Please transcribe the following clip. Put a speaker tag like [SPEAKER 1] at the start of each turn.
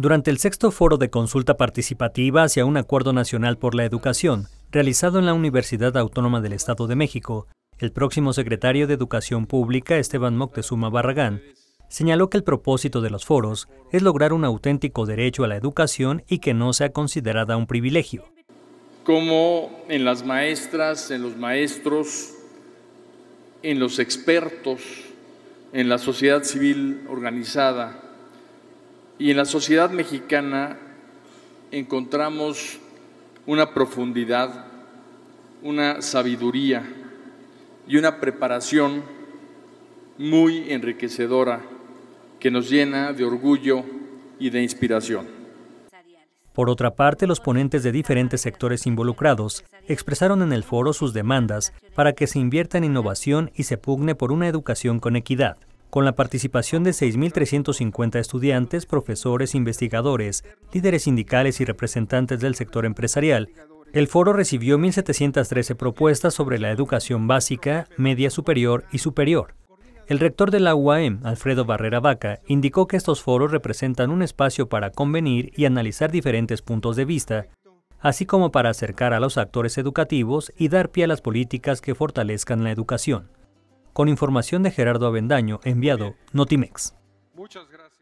[SPEAKER 1] Durante el sexto foro de consulta participativa hacia un acuerdo nacional por la educación, realizado en la Universidad Autónoma del Estado de México, el próximo secretario de Educación Pública, Esteban Moctezuma Barragán, señaló que el propósito de los foros es lograr un auténtico derecho a la educación y que no sea considerada un privilegio.
[SPEAKER 2] Como en las maestras, en los maestros, en los expertos, en la sociedad civil organizada, y en la sociedad mexicana encontramos una profundidad, una sabiduría y una preparación muy enriquecedora que nos llena de orgullo y de inspiración.
[SPEAKER 1] Por otra parte, los ponentes de diferentes sectores involucrados expresaron en el foro sus demandas para que se invierta en innovación y se pugne por una educación con equidad con la participación de 6.350 estudiantes, profesores, investigadores, líderes sindicales y representantes del sector empresarial. El foro recibió 1.713 propuestas sobre la educación básica, media superior y superior. El rector de la UAM, Alfredo Barrera Vaca, indicó que estos foros representan un espacio para convenir y analizar diferentes puntos de vista, así como para acercar a los actores educativos y dar pie a las políticas que fortalezcan la educación con información de Gerardo Avendaño, enviado Notimex.
[SPEAKER 2] Muchas gracias.